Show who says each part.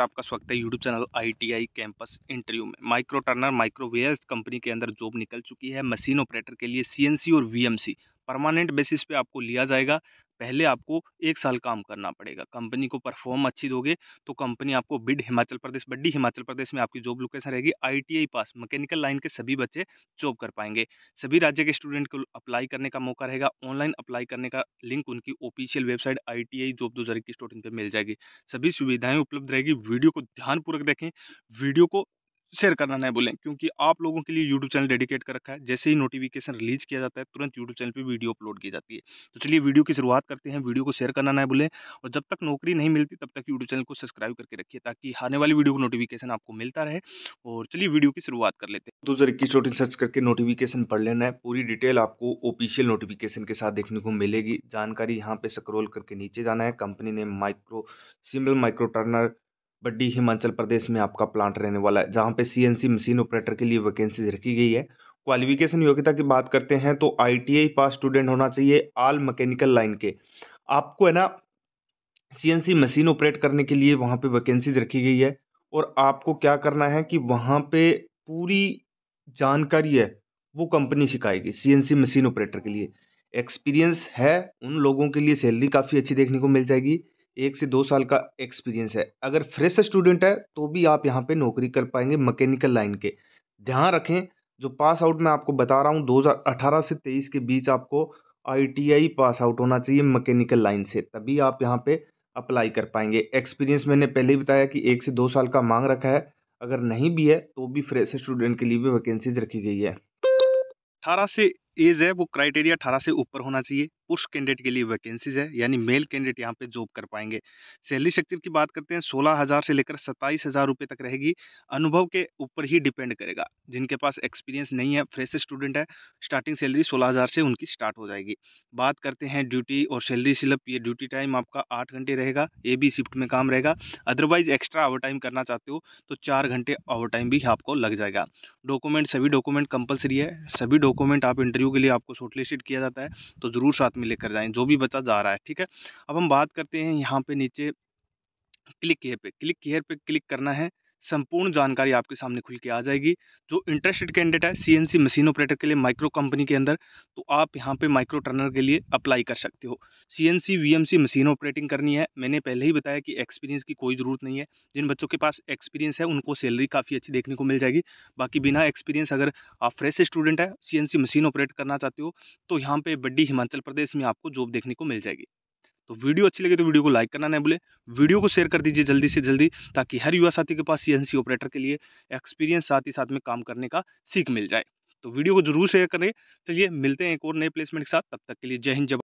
Speaker 1: नमस्कार आपका स्वागत है YouTube channel ITI campus interview में माइक्रो टर्नर माइक्रोवेयर्स कंपनी के अंदर जॉब निकल चुकी है मशीन ऑपरेटर के लिए सीएनसी और वीएमसी परमानेंट बेसिस पे आपको लिया जाएगा पहले आपको एक साल काम करना पड़ेगा कंपनी को परफॉर्म अच्छी दोगे तो कंपनी आपको बिड हिमाचल प्रदेश बड्डी हिमाचल प्रदेश में आपकी जॉब लोकेशन रहेगी आईटीआई पास मैकेनिकल लाइन के सभी बच्चे जॉब कर पाएंगे सभी राज्य के स्टूडेंट को अप्लाई करने का मौका रहेगा ऑनलाइन अप्लाई करने का लिंक उनकी official website I T job दो हज़ार इक्कीस मिल जाएगी सभी सुविधाएं उपलब्ध रहेगी वीडियो को ध्यानपूर्वक देखें वीडियो को शेयर करना ना भूलें क्योंकि आप लोगों के लिए यूट्यूब चैनल डेडिकेट कर रखा है जैसे ही नोटिफिकेशन रिलीज किया जाता है तुरंत यूट्यूब चैनल पे वीडियो अपलोड की जाती है तो चलिए वीडियो की शुरुआत करते हैं वीडियो को शेयर करना ना भूलें और जब तक नौकरी नहीं मिलती तब तक यूट्यूब चैनल को सब्सक्राइब करके रखिए ताकि आने वाली वीडियो का नोटिफिकेशन आपको मिलता रहे और चलिए वीडियो की शुरुआत कर लेते हैं दो तो हज़ार इक्कीस सर्च करके नोटिफिकेशन पढ़ लेना है पूरी डिटेल आपको ऑफिशियल नोटिफिकेशन के साथ देखने को मिलेगी जानकारी यहाँ पर स्क्रोल करके नीचे जाना है कंपनी ने micro symbol micro turner Baddi Himachal Pradesh में आपका प्लांट रहने वाला है जहाँ पे सीएनसी मशीन ऑपरेटर के लिए वैकेंसीज रखी गई है क्वालिफिकेशन योग्यता की बात करते हैं तो आईटीआई पास स्टूडेंट होना चाहिए आल मैकेनिकल लाइन के आपको है ना सीएनसी मशीन ऑपरेट करने के लिए वहाँ पे वैकेंसीज रखी गई है और आपको क्या करना है कि वहाँ पे पूरी जानकारी है वो कंपनी सिखाएगी सीएनसी मशीन ऑपरेटर के लिए एक्सपीरियंस है उन लोगों के लिए सैलरी काफ़ी अच्छी देखने को मिल जाएगी एक से दो साल का एक्सपीरियंस है अगर फ्रेश स्टूडेंट है तो भी आप यहाँ पे नौकरी कर पाएंगे मैकेनिकल लाइन के ध्यान रखें जो पास आउट मैं आपको बता रहा हूँ 2018 से 23 के बीच आपको आईटीआई पास आउट होना चाहिए मैकेनिकल लाइन से तभी आप यहाँ पे अप्लाई कर पाएंगे एक्सपीरियंस मैंने पहले ही बताया कि एक से दो साल का मांग रखा है अगर नहीं भी है तो भी फ्रेश स्टूडेंट के लिए भी वैकेंसीज रखी गई है अठारह से एज है वो क्राइटेरिया अठारह से ऊपर होना चाहिए पुरुष कैंडिडेट के लिए वैकेंसीज है यानी मेल कैंडिडेट यहाँ पे जॉब कर पाएंगे सैलरी स्ट्रक्चर की बात करते हैं सोलह हज़ार से लेकर सत्ताईस हज़ार रुपये तक रहेगी अनुभव के ऊपर ही डिपेंड करेगा जिनके पास एक्सपीरियंस नहीं है फ्रेश स्टूडेंट है स्टार्टिंग सैलरी सोलह हज़ार से उनकी स्टार्ट हो जाएगी बात करते हैं ड्यूटी और सैलरी स्लिप ये ड्यूटी टाइम आपका आठ घंटे रहेगा ए बी शिफ्ट में काम रहेगा अदरवाइज एक्स्ट्रा ओवर टाइम करना चाहते हो तो चार घंटे ओवर टाइम भी आपको लग जाएगा डॉक्यूमेंट सभी डॉक्यूमेंट कंपलसरी है सभी डॉक्यूमेंट आप इंटरव्यू के लिए आपको शॉर्टलिस्टेड किया जाता है तो ज़रूर साथ में लेकर जाएं जो भी बच्चा जा रहा है ठीक है अब हम बात करते हैं यहाँ पे नीचे क्लिक हेयर पे क्लिक हेयर पे क्लिक करना है संपूर्ण जानकारी आपके सामने खुल के आ जाएगी जो इंटरेस्टेड कैंडिडेट है सीएनसी मशीन ऑपरेटर के लिए माइक्रो कंपनी के अंदर तो आप यहाँ पे माइक्रो टर्नर के लिए अप्लाई कर सकते हो सीएनसी वीएमसी मशीन ऑपरेटिंग करनी है मैंने पहले ही बताया कि एक्सपीरियंस की कोई ज़रूरत नहीं है जिन बच्चों के पास एक्सपीरियंस है उनको सैलरी काफ़ी अच्छी देखने को मिल जाएगी बाकी बिना एक्सपीरियंस अगर आप फ्रेश स्टूडेंट है सी मशीन ऑपरेट करना चाहते हो तो यहाँ पर बड्डी हिमाचल प्रदेश में आपको जॉब देखने को मिल जाएगी तो वीडियो अच्छी लगे तो वीडियो को लाइक करना नहीं भूले वीडियो को शेयर कर दीजिए जल्दी से जल्दी ताकि हर युवा साथी के पास सी ऑपरेटर के लिए एक्सपीरियंस साथ ही साथ में काम करने का सीख मिल जाए तो वीडियो को जरूर शेयर करें चलिए मिलते हैं एक और नए प्लेसमेंट के साथ तब तक के लिए जय हिंद जब